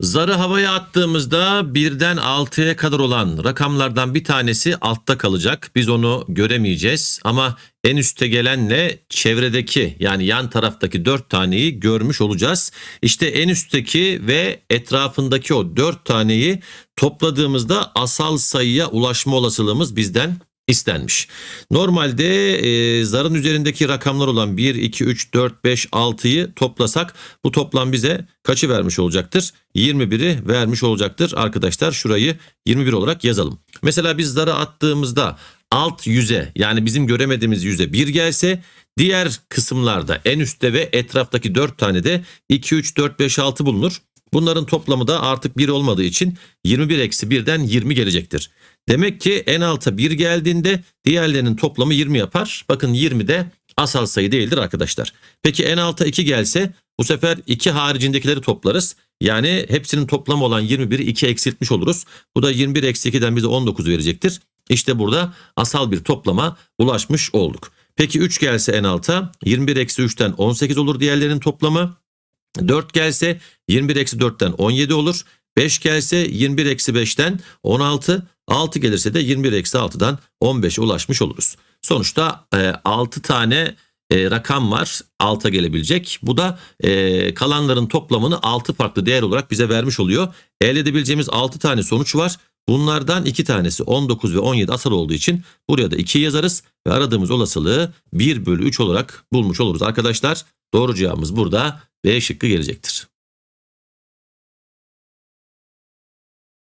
Zarı havaya attığımızda birden 6'ya kadar olan rakamlardan bir tanesi altta kalacak. Biz onu göremeyeceğiz ama en üste gelenle çevredeki yani yan taraftaki 4 taneyi görmüş olacağız. İşte en üstteki ve etrafındaki o 4 taneyi topladığımızda asal sayıya ulaşma olasılığımız bizden istenmiş. Normalde e, zarın üzerindeki rakamlar olan 1, 2, 3, 4, 5, 6'yı toplasak bu toplam bize kaçı vermiş olacaktır? 21'i vermiş olacaktır. Arkadaşlar şurayı 21 olarak yazalım. Mesela biz zarı attığımızda alt yüze yani bizim göremediğimiz yüze 1 gelse diğer kısımlarda en üstte ve etraftaki 4 tane de 2, 3, 4, 5, 6 bulunur. Bunların toplamı da artık 1 olmadığı için 21 eksi 1'den 20 gelecektir. Demek ki en alta 1 geldiğinde diğerlerinin toplamı 20 yapar. Bakın 20 de asal sayı değildir arkadaşlar. Peki en alta 2 gelse bu sefer 2 haricindekileri toplarız. Yani hepsinin toplamı olan 21'i 2 eksiltmiş oluruz. Bu da 21 eksi 2'den bize 19 verecektir. İşte burada asal bir toplama ulaşmış olduk. Peki 3 gelse en alta 21 eksi 3'ten 18 olur diğerlerinin toplamı. 4 gelse 21 eksi 4'ten 17 olur. 5 gelse 21 eksi 5'ten 16. 6 gelirse de 21 eksi 6'dan 15'e ulaşmış oluruz. Sonuçta e, 6 tane e, rakam var 6'a gelebilecek. Bu da e, kalanların toplamını 6 farklı değer olarak bize vermiş oluyor. Elde edebileceğimiz 6 tane sonuç var. Bunlardan 2 tanesi 19 ve 17 asal olduğu için buraya da 2 yazarız ve aradığımız olasılığı 1 bölü 3 olarak bulmuş oluruz arkadaşlar. Doğru cevabımız burada B şıkkı gelecektir.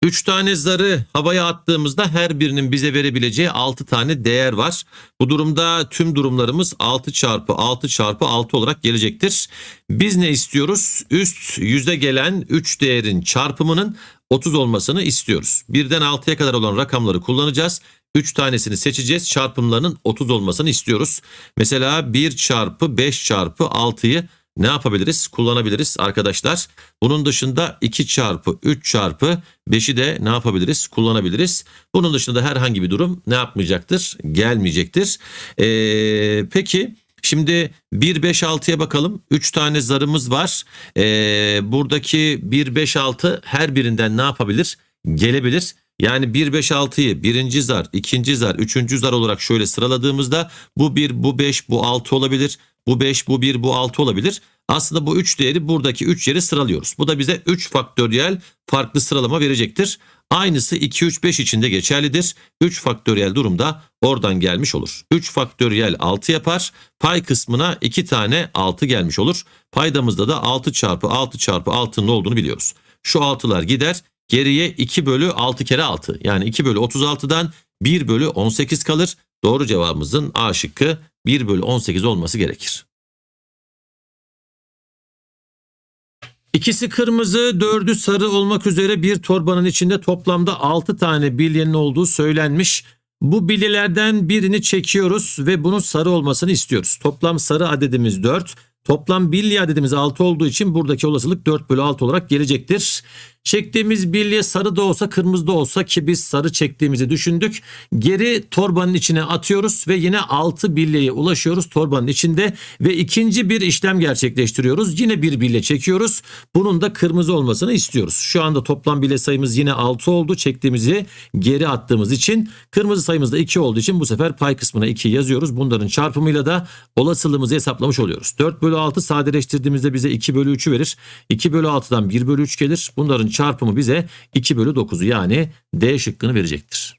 Üç tane zarı havaya attığımızda her birinin bize verebileceği altı tane değer var. Bu durumda tüm durumlarımız altı çarpı altı çarpı altı olarak gelecektir. Biz ne istiyoruz? Üst yüzde gelen üç değerin çarpımının 30 olmasını istiyoruz. Birden altıya kadar olan rakamları kullanacağız. Üç tanesini seçeceğiz. Çarpımlarının 30 olmasını istiyoruz. Mesela bir çarpı beş çarpı 6'yı ne yapabiliriz? Kullanabiliriz arkadaşlar. Bunun dışında 2 çarpı 3 çarpı 5'i de ne yapabiliriz? Kullanabiliriz. Bunun dışında herhangi bir durum ne yapmayacaktır? Gelmeyecektir. Ee, peki şimdi 1, 5, 6'ya bakalım. 3 tane zarımız var. Ee, buradaki 1, 5, 6 her birinden ne yapabilir? Gelebilir. Yani 1, 5, 6'yı birinci zar, ikinci zar, üçüncü zar olarak şöyle sıraladığımızda bu 1, bu 5, bu 6 olabilir. Bu 5, bu 1, bu 6 olabilir. Aslında bu 3 değeri buradaki 3 yeri sıralıyoruz. Bu da bize 3 faktöriyel farklı sıralama verecektir. Aynısı 2, 3, 5 içinde geçerlidir. 3 faktöriyel durumda oradan gelmiş olur. 3 faktöriyel 6 yapar. Pay kısmına 2 tane 6 gelmiş olur. Paydamızda da 6 çarpı 6 çarpı 6'nın olduğunu biliyoruz. Şu 6'lar gider. Geriye 2 bölü 6 kere 6 yani 2 bölü 36'dan 1 bölü 18 kalır. Doğru cevabımızın A şıkkı 1 bölü 18 olması gerekir. İkisi kırmızı, dördü sarı olmak üzere bir torbanın içinde toplamda 6 tane bilyenin olduğu söylenmiş. Bu bilyelerden birini çekiyoruz ve bunun sarı olmasını istiyoruz. Toplam sarı adedimiz 4. Toplam bilye adedimiz 6 olduğu için buradaki olasılık 4 bölü 6 olarak gelecektir. Çektiğimiz bilye sarı da olsa kırmızı da olsa ki biz sarı çektiğimizi düşündük. Geri torbanın içine atıyoruz ve yine 6 bilyeye ulaşıyoruz torbanın içinde ve ikinci bir işlem gerçekleştiriyoruz. Yine bir bilye çekiyoruz. Bunun da kırmızı olmasını istiyoruz. Şu anda toplam bilye sayımız yine 6 oldu. Çektiğimizi geri attığımız için kırmızı sayımız da 2 olduğu için bu sefer pay kısmına 2 yazıyoruz. Bunların çarpımıyla da olasılığımızı hesaplamış oluyoruz. 4 bölü 6 sadeleştirdiğimizde bize 2 bölü 3'ü verir. 2 bölü 6'dan 1 bölü 3 gelir. Bunların çarpımı bize 2 bölü 9'u yani D şıkkını verecektir.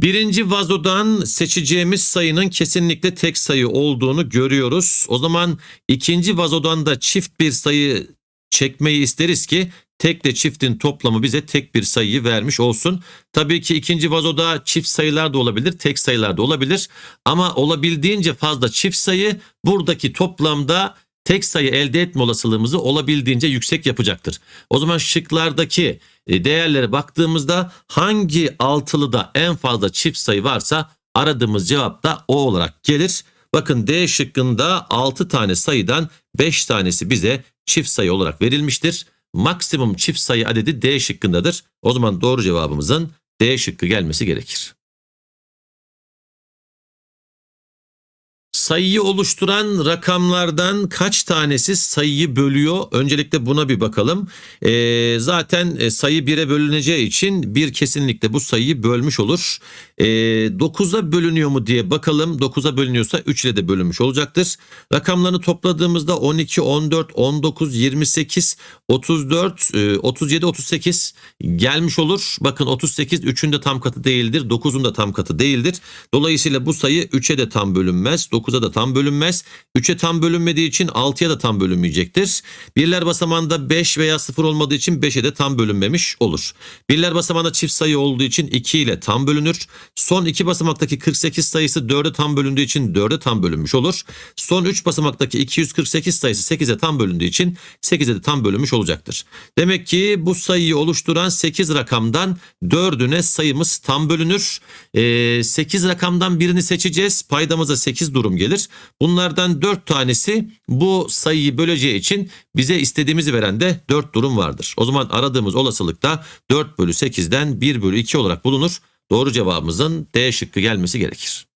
Birinci vazodan seçeceğimiz sayının kesinlikle tek sayı olduğunu görüyoruz. O zaman ikinci vazodan da çift bir sayı çekmeyi isteriz ki tekle çiftin toplamı bize tek bir sayıyı vermiş olsun. Tabii ki ikinci vazoda çift sayılar da olabilir, tek sayılar da olabilir. Ama olabildiğince fazla çift sayı buradaki toplamda tek sayı elde etme olasılığımızı olabildiğince yüksek yapacaktır. O zaman şıklardaki e, değerlere baktığımızda hangi altılıda en fazla çift sayı varsa aradığımız cevap da o olarak gelir. Bakın D şıkkında 6 tane sayıdan 5 tanesi bize çift sayı olarak verilmiştir. Maksimum çift sayı adedi D şıkkındadır. O zaman doğru cevabımızın D şıkkı gelmesi gerekir. sayıyı oluşturan rakamlardan kaç tanesi sayıyı bölüyor? Öncelikle buna bir bakalım. Ee, e, zaten sayı 1'e bölüneceği için 1 kesinlikle bu sayıyı bölmüş olur. E, 9'a bölünüyor mu diye bakalım. 9'a bölünüyorsa 3 ile de bölünmüş olacaktır. Rakamlarını topladığımızda 12, 14, 19, 28, 34, e, 37, 38 gelmiş olur. Bakın 38 3'ün de tam katı değildir. 9'un da tam katı değildir. Dolayısıyla bu sayı 3'e de tam bölünmez. 9'a da tam bölünmez. 3'e tam bölünmediği için 6'ya da tam bölünmeyecektir. Birler basamağında 5 veya 0 olmadığı için 5'e de tam bölünmemiş olur. Birler basamağında çift sayı olduğu için 2 ile tam bölünür. Son iki basamaktaki 48 sayısı 4'e tam bölündüğü için 4'e tam bölünmüş olur. Son 3 basamaktaki 248 sayısı 8'e tam bölündüğü için 8'e de tam bölünmüş olacaktır. Demek ki bu sayıyı oluşturan 8 rakamdan 4'üne sayımız tam bölünür. E, ee, 8 rakamdan birini seçeceğiz. Paydamıza 8 durum gelir. Bunlardan 4 tanesi bu sayıyı böleceği için bize istediğimizi veren de 4 durum vardır. O zaman aradığımız olasılıkta 4 bölü 8'den 1 bölü 2 olarak bulunur. Doğru cevabımızın D şıkkı gelmesi gerekir.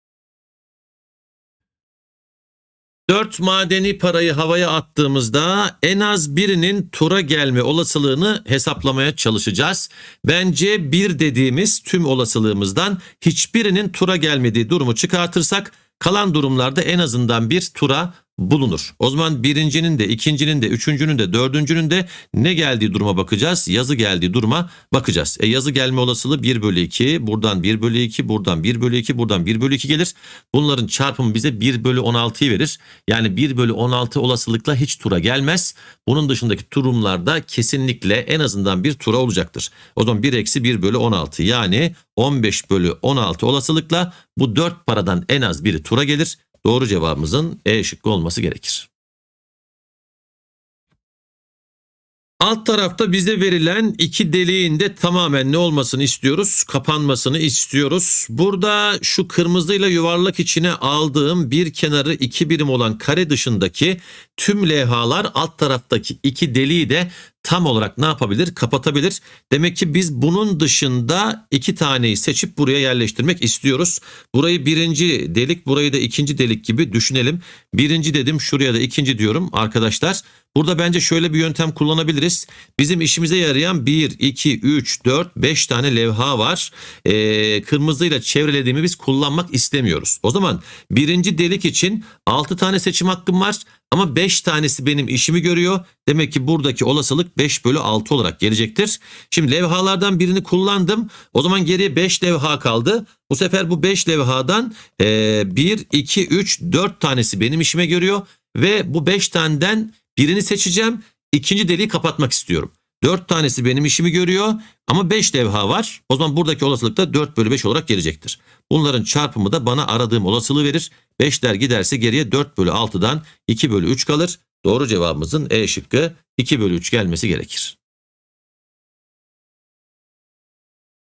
4 madeni parayı havaya attığımızda en az birinin tura gelme olasılığını hesaplamaya çalışacağız. Bence 1 dediğimiz tüm olasılığımızdan hiçbirinin tura gelmediği durumu çıkartırsak kalan durumlarda en azından bir tura bulunur. O zaman birincinin de, ikincinin de, üçüncünün de, dördüncünün de ne geldiği duruma bakacağız. Yazı geldiği duruma bakacağız. E yazı gelme olasılığı 1 bölü 2, buradan 1 bölü 2, buradan 1 bölü 2, buradan 1 bölü 2 gelir. Bunların çarpımı bize 1 bölü 16'yı verir. Yani 1 bölü 16 olasılıkla hiç tura gelmez. Bunun dışındaki turumlarda kesinlikle en azından bir tura olacaktır. O zaman 1 eksi 1 bölü 16 yani 15 bölü 16 olasılıkla bu 4 paradan en az biri tura gelir. Doğru cevabımızın E şıkkı olması gerekir. Alt tarafta bize verilen iki deliğin de tamamen ne olmasını istiyoruz? Kapanmasını istiyoruz. Burada şu kırmızıyla yuvarlak içine aldığım bir kenarı iki birim olan kare dışındaki tüm levhalar alt taraftaki iki deliği de tam olarak ne yapabilir? Kapatabilir. Demek ki biz bunun dışında iki taneyi seçip buraya yerleştirmek istiyoruz. Burayı birinci delik, burayı da ikinci delik gibi düşünelim. Birinci dedim, şuraya da ikinci diyorum arkadaşlar. Arkadaşlar Burada bence şöyle bir yöntem kullanabiliriz. Bizim işimize yarayan 1, 2, 3, 4, 5 tane levha var. Ee, kırmızıyla çevrelediğimi biz kullanmak istemiyoruz. O zaman birinci delik için 6 tane seçim hakkım var. Ama 5 tanesi benim işimi görüyor. Demek ki buradaki olasılık 5 bölü 6 olarak gelecektir. Şimdi levhalardan birini kullandım. O zaman geriye 5 levha kaldı. Bu sefer bu 5 levhadan e, 1, 2, 3, 4 tanesi benim işime görüyor. Ve bu 5 taneden Birini seçeceğim. İkinci deliği kapatmak istiyorum. Dört tanesi benim işimi görüyor ama beş levha var. O zaman buradaki olasılık da dört bölü beş olarak gelecektir. Bunların çarpımı da bana aradığım olasılığı verir. 5'ler giderse geriye dört bölü altıdan iki bölü üç kalır. Doğru cevabımızın E şıkkı 2 bölü üç gelmesi gerekir.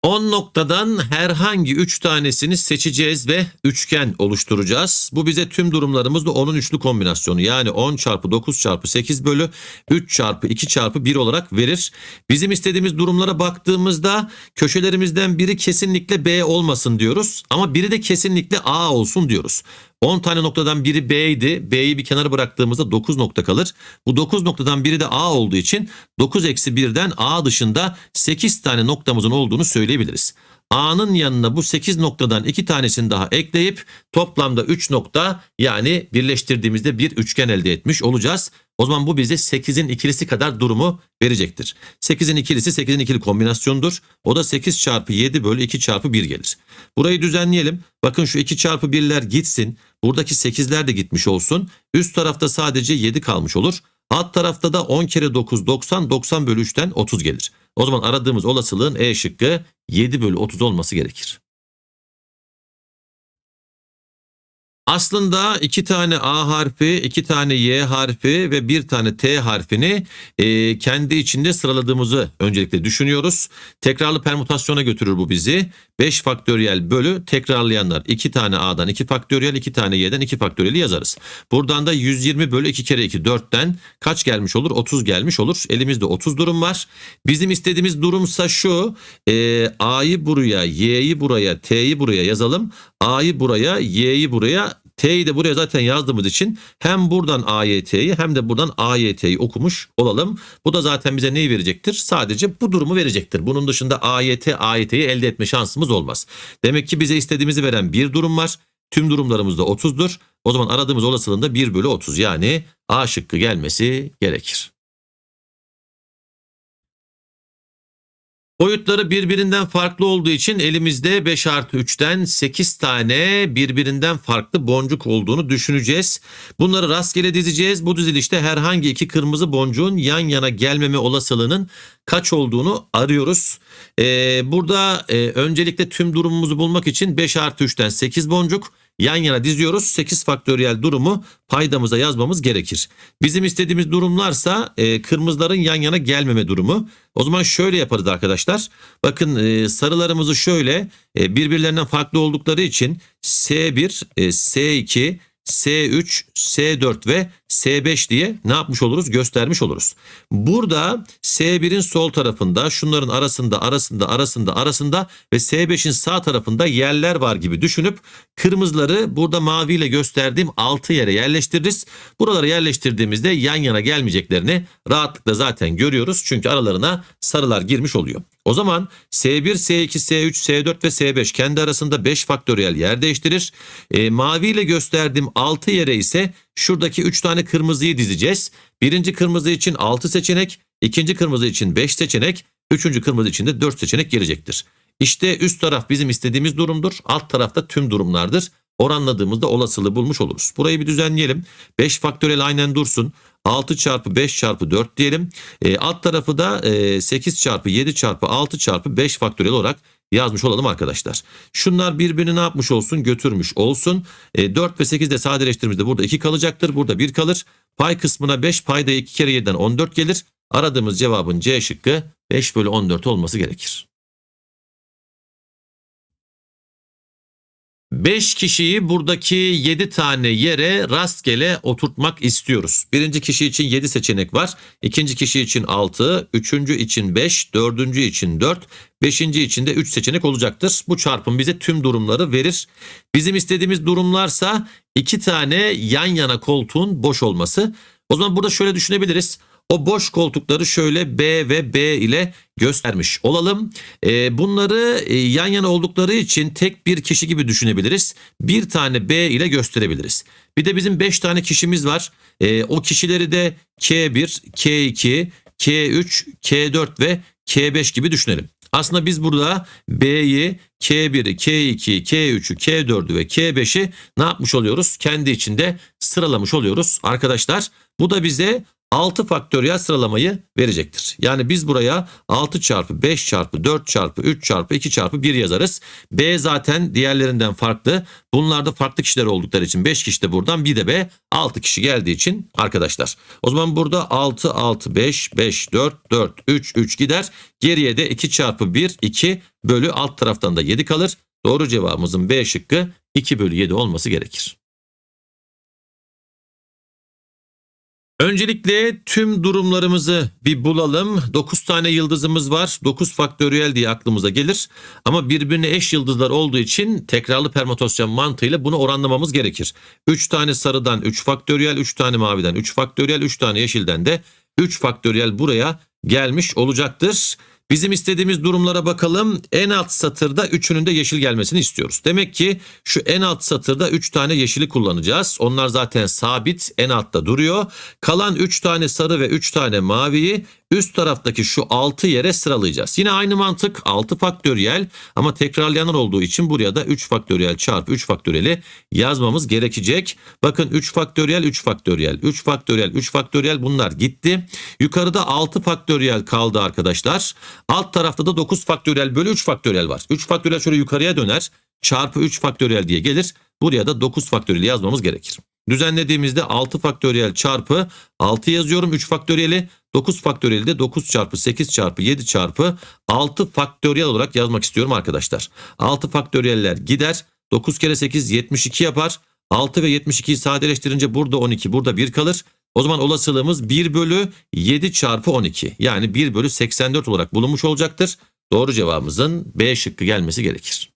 10 noktadan herhangi 3 tanesini seçeceğiz ve üçgen oluşturacağız. Bu bize tüm durumlarımızda 10'un üçlü kombinasyonu yani 10 çarpı 9 çarpı 8 bölü 3 çarpı 2 çarpı 1 olarak verir. Bizim istediğimiz durumlara baktığımızda köşelerimizden biri kesinlikle B olmasın diyoruz ama biri de kesinlikle A olsun diyoruz. 10 tane noktadan biri B idi. B'yi bir kenara bıraktığımızda 9 nokta kalır. Bu 9 noktadan biri de A olduğu için 9 eksi 1'den A dışında 8 tane noktamızın olduğunu söyleyebiliriz. A'nın yanına bu 8 noktadan 2 tanesini daha ekleyip toplamda 3 nokta yani birleştirdiğimizde bir üçgen elde etmiş olacağız. O zaman bu bize 8'in ikilisi kadar durumu verecektir. 8'in ikilisi 8'in ikili kombinasyondur. O da 8 çarpı 7 bölü 2 çarpı 1 gelir. Burayı düzenleyelim. Bakın şu 2 çarpı 1'ler gitsin. Buradaki 8'ler de gitmiş olsun. Üst tarafta sadece 7 kalmış olur. Alt tarafta da 10 kere 9 90 90 bölü 3'ten 30 gelir. O zaman aradığımız olasılığın E şıkkı 7 bölü 30 olması gerekir. Aslında iki tane A harfi, iki tane Y harfi ve bir tane T harfini e, kendi içinde sıraladığımızı öncelikle düşünüyoruz. Tekrarlı permütasyona götürür bu bizi. 5 faktöriyel bölü tekrarlayanlar. 2 tane A'dan 2 faktöriyel, iki tane Y'den 2 faktöriyeli yazarız. Buradan da 120 bölü 2 kere 2 4'ten kaç gelmiş olur? 30 gelmiş olur. Elimizde 30 durum var. Bizim istediğimiz durumsa şu. E, A'yı buraya, Y'yi buraya, T'yi buraya yazalım. A'yı buraya, Y'yi buraya, T'yi de buraya zaten yazdığımız için hem buradan AYT'yi hem de buradan AYT'yi okumuş olalım. Bu da zaten bize neyi verecektir? Sadece bu durumu verecektir. Bunun dışında AYT, AYT'yi elde etme şansımız olmaz. Demek ki bize istediğimizi veren bir durum var. Tüm durumlarımızda 30'dur. O zaman aradığımız olasılığında 1 bölü 30 yani A şıkkı gelmesi gerekir. Boyutları birbirinden farklı olduğu için elimizde 5 artı 3'ten 8 tane birbirinden farklı boncuk olduğunu düşüneceğiz. Bunları rastgele dizeceğiz. Bu dizilişte herhangi iki kırmızı boncuğun yan yana gelmeme olasılığının kaç olduğunu arıyoruz. Ee, burada e, öncelikle tüm durumumuzu bulmak için 5 artı 3'ten 8 boncuk yan yana diziyoruz. 8 faktöriyel durumu paydamıza yazmamız gerekir. Bizim istediğimiz durumlarsa e, kırmızıların yan yana gelmeme durumu. O zaman şöyle yaparız arkadaşlar. Bakın e, sarılarımızı şöyle e, birbirlerinden farklı oldukları için S1, e, S2, S3, S4 ve S5 diye ne yapmış oluruz? Göstermiş oluruz. Burada S1'in sol tarafında, şunların arasında, arasında, arasında, arasında ve S5'in sağ tarafında yerler var gibi düşünüp kırmızıları burada maviyle gösterdiğim 6 yere yerleştiririz. Buraları yerleştirdiğimizde yan yana gelmeyeceklerini rahatlıkla zaten görüyoruz. Çünkü aralarına sarılar girmiş oluyor. O zaman S1, S2, S3, S4 ve S5 kendi arasında 5 faktöriyel yer değiştirir. E, mavi ile gösterdiğim 6 yere ise şuradaki 3 tane kırmızıyı dizeceğiz. Birinci kırmızı için 6 seçenek, ikinci kırmızı için 5 seçenek, üçüncü kırmızı için de 4 seçenek gelecektir. İşte üst taraf bizim istediğimiz durumdur. Alt tarafta tüm durumlardır. Oranladığımızda olasılığı bulmuş oluruz. Burayı bir düzenleyelim. 5 faktörel aynen dursun. 6 çarpı 5 çarpı 4 diyelim. E, alt tarafı da e, 8 çarpı 7 çarpı 6 çarpı 5 faktöriyel olarak yazmış olalım arkadaşlar. Şunlar birbirini ne yapmış olsun götürmüş olsun. E, 4 ve 8 de sadeleştirdiğimizde burada 2 kalacaktır. Burada 1 kalır. Pay kısmına 5 payda 2 kere 7'den 14 gelir. Aradığımız cevabın C şıkkı 5 bölü 14 olması gerekir. 5 kişiyi buradaki 7 tane yere rastgele oturtmak istiyoruz. Birinci kişi için 7 seçenek var. ikinci kişi için 6, üçüncü için 5, dördüncü için 4, beşinci için de 3 seçenek olacaktır. Bu çarpım bize tüm durumları verir. Bizim istediğimiz durumlarsa 2 tane yan yana koltuğun boş olması. O zaman burada şöyle düşünebiliriz. O boş koltukları şöyle B ve B ile göstermiş olalım. Ee, bunları e, yan yana oldukları için tek bir kişi gibi düşünebiliriz. Bir tane B ile gösterebiliriz. Bir de bizim 5 tane kişimiz var. Ee, o kişileri de K1, K2, K3, K4 ve K5 gibi düşünelim. Aslında biz burada B'yi K1'i, K2'yi, K3'ü, K4'ü ve K5'i ne yapmış oluyoruz? Kendi içinde sıralamış oluyoruz arkadaşlar. Bu da bize 6 faktöriyel sıralamayı verecektir. Yani biz buraya 6 çarpı 5 çarpı 4 çarpı 3 çarpı 2 çarpı 1 yazarız. B zaten diğerlerinden farklı. Bunlarda farklı kişiler oldukları için 5 kişi de buradan bir de B 6 kişi geldiği için arkadaşlar. O zaman burada 6 6 5 5 4 4 3 3 gider. Geriye de 2 çarpı 1 2 bölü alt taraftan da 7 kalır. Doğru cevabımızın B şıkkı 2 bölü 7 olması gerekir. Öncelikle tüm durumlarımızı bir bulalım. 9 tane yıldızımız var. 9 faktöriyel diye aklımıza gelir. Ama birbirine eş yıldızlar olduğu için tekrarlı permütasyon mantığıyla bunu oranlamamız gerekir. 3 tane sarıdan 3 faktöriyel, 3 tane maviden 3 faktöriyel, 3 tane yeşilden de 3 faktöriyel buraya gelmiş olacaktır. Bizim istediğimiz durumlara bakalım. En alt satırda üçünün de yeşil gelmesini istiyoruz. Demek ki şu en alt satırda 3 tane yeşili kullanacağız. Onlar zaten sabit en altta duruyor. Kalan 3 tane sarı ve 3 tane maviyi üst taraftaki şu 6 yere sıralayacağız. Yine aynı mantık 6 faktöriyel ama tekrarlayanlar olduğu için buraya da 3 faktöriyel çarpı 3 faktöriyeli yazmamız gerekecek. Bakın 3 faktöriyel 3 faktöriyel 3 faktöriyel 3 faktöriyel bunlar gitti. Yukarıda 6 faktöriyel kaldı arkadaşlar. Alt tarafta da 9 faktöriyel bölü 3 faktöriyel var. 3 faktöriyel şöyle yukarıya döner çarpı 3 faktöriyel diye gelir. Buraya da 9 faktöriyeli yazmamız gerekir. Düzenlediğimizde 6 faktöriyel çarpı 6 yazıyorum 3 faktöriyeli 9 faktöriyeli de 9 çarpı 8 çarpı 7 çarpı 6 faktöriyel olarak yazmak istiyorum arkadaşlar. 6 faktöriyeller gider. 9 kere 8 72 yapar. 6 ve 72'yi sadeleştirince burada 12 burada 1 kalır. O zaman olasılığımız 1 bölü 7 çarpı 12 yani 1 bölü 84 olarak bulunmuş olacaktır. Doğru cevabımızın B şıkkı gelmesi gerekir.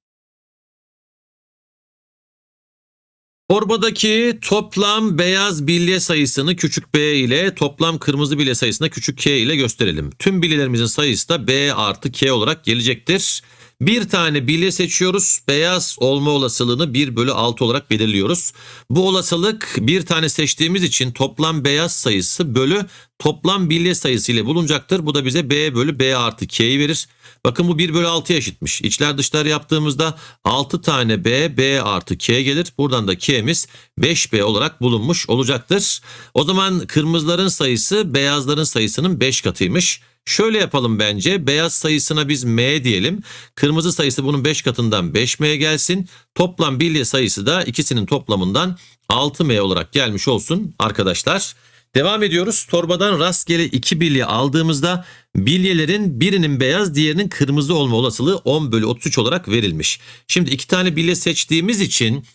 Torbadaki toplam beyaz bilye sayısını küçük b ile toplam kırmızı bilye sayısını küçük k ile gösterelim. Tüm bilyelerimizin sayısı da b artı k olarak gelecektir. Bir tane bilye seçiyoruz. Beyaz olma olasılığını 1 bölü 6 olarak belirliyoruz. Bu olasılık bir tane seçtiğimiz için toplam beyaz sayısı bölü toplam bilye sayısı ile bulunacaktır. Bu da bize B bölü B artı K'yi verir. Bakın bu 1 bölü 6'ya eşitmiş. İçler dışlar yaptığımızda 6 tane B, B artı K gelir. Buradan da K'miz 5B olarak bulunmuş olacaktır. O zaman kırmızıların sayısı beyazların sayısının 5 katıymış. Şöyle yapalım bence. Beyaz sayısına biz M diyelim. Kırmızı sayısı bunun 5 katından 5M gelsin. Toplam bilye sayısı da ikisinin toplamından 6M olarak gelmiş olsun arkadaşlar. Devam ediyoruz. Torbadan rastgele 2 bilye aldığımızda bilyelerin birinin beyaz diğerinin kırmızı olma olasılığı 10 bölü 33 olarak verilmiş. Şimdi 2 tane bilye seçtiğimiz için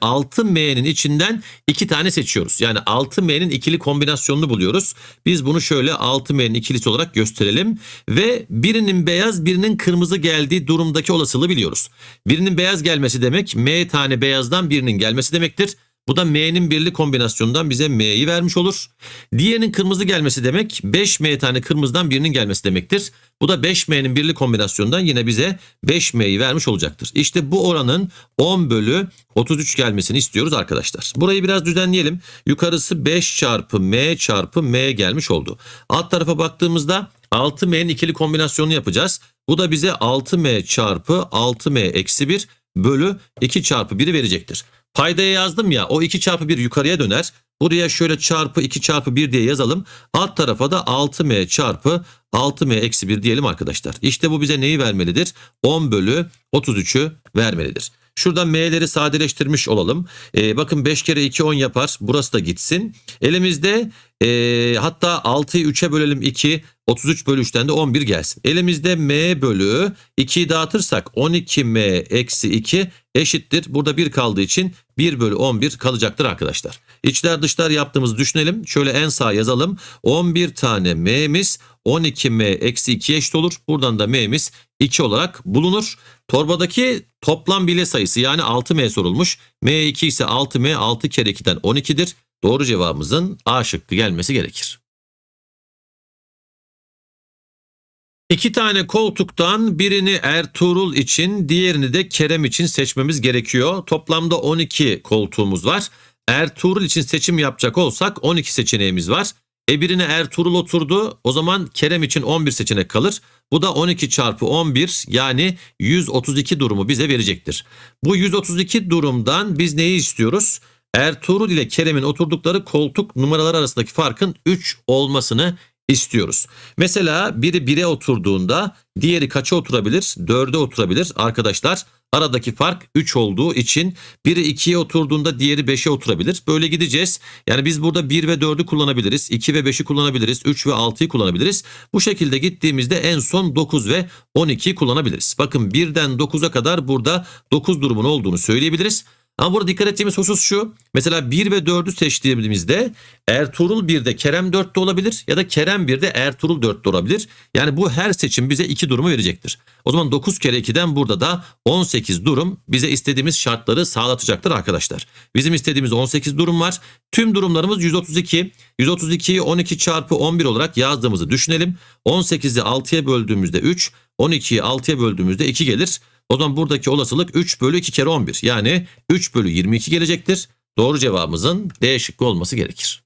6M'nin e, içinden 2 tane seçiyoruz. Yani 6M'nin ikili kombinasyonunu buluyoruz. Biz bunu şöyle 6M'nin ikilisi olarak gösterelim. Ve birinin beyaz birinin kırmızı geldiği durumdaki olasılığı biliyoruz. Birinin beyaz gelmesi demek M tane beyazdan birinin gelmesi demektir. Bu da M'nin birli kombinasyonundan bize M'yi vermiş olur. Diğerinin kırmızı gelmesi demek 5M tane kırmızıdan birinin gelmesi demektir. Bu da 5M'nin birli kombinasyonundan yine bize 5M'yi vermiş olacaktır. İşte bu oranın 10 bölü 33 gelmesini istiyoruz arkadaşlar. Burayı biraz düzenleyelim. Yukarısı 5 çarpı M çarpı M gelmiş oldu. Alt tarafa baktığımızda 6M'nin ikili kombinasyonunu yapacağız. Bu da bize 6m çarpı 6m eksi 1 bölü 2 çarpı 1'i verecektir. Paydaya yazdım ya o 2 çarpı 1 yukarıya döner. Buraya şöyle çarpı 2 çarpı 1 diye yazalım. Alt tarafa da 6m çarpı 6m eksi 1 diyelim arkadaşlar. İşte bu bize neyi vermelidir? 10 bölü 33'ü vermelidir. Şuradan m'leri sadeleştirmiş olalım. Ee, bakın 5 kere 2 10 yapar. Burası da gitsin. Elimizde e, hatta 6'yı 3'e bölelim 2. 33 bölü 3'ten de 11 gelsin. Elimizde m bölü 2'yi dağıtırsak 12m eksi 2 eşittir. Burada 1 kaldığı için 1 bölü 11 kalacaktır arkadaşlar. İçler dışlar yaptığımızı düşünelim. Şöyle en sağ yazalım. 11 tane m'miz 12m eksi 2 eşit olur. Buradan da m'miz 2 olarak bulunur. Torbadaki toplam bile sayısı yani 6m sorulmuş. m2 ise 6m 6 kere 2'den 12'dir. Doğru cevabımızın A şıkkı gelmesi gerekir. İki tane koltuktan birini Ertuğrul için diğerini de Kerem için seçmemiz gerekiyor. Toplamda 12 koltuğumuz var. Ertuğrul için seçim yapacak olsak 12 seçeneğimiz var. E birine Ertuğrul oturdu o zaman Kerem için 11 seçenek kalır. Bu da 12 çarpı 11 yani 132 durumu bize verecektir. Bu 132 durumdan biz neyi istiyoruz? Ertuğrul ile Kerem'in oturdukları koltuk numaraları arasındaki farkın 3 olmasını istiyoruz. Mesela biri bire oturduğunda diğeri kaça oturabilir? Dörde oturabilir. Arkadaşlar aradaki fark 3 olduğu için biri 2'ye oturduğunda diğeri 5'e oturabilir. Böyle gideceğiz. Yani biz burada 1 ve 4'ü kullanabiliriz. 2 ve 5'i kullanabiliriz. 3 ve 6'yı kullanabiliriz. Bu şekilde gittiğimizde en son 9 ve 12'yi kullanabiliriz. Bakın 1'den 9'a kadar burada 9 durumun olduğunu söyleyebiliriz. Ama burada dikkat ettiğimiz husus şu. Mesela 1 ve 4'ü seçtiğimizde Ertuğrul 1'de Kerem 4'te olabilir ya da Kerem 1'de Ertuğrul 4'te olabilir. Yani bu her seçim bize 2 durumu verecektir. O zaman 9 kere 2'den burada da 18 durum bize istediğimiz şartları sağlatacaktır arkadaşlar. Bizim istediğimiz 18 durum var. Tüm durumlarımız 132. 132'yi 12 çarpı 11 olarak yazdığımızı düşünelim. 18'i 6'ya böldüğümüzde 3, 12'yi 6'ya böldüğümüzde 2 gelir. O zaman buradaki olasılık 3 bölü 2 kere 11. Yani 3 bölü 22 gelecektir. Doğru cevabımızın D şıkkı olması gerekir.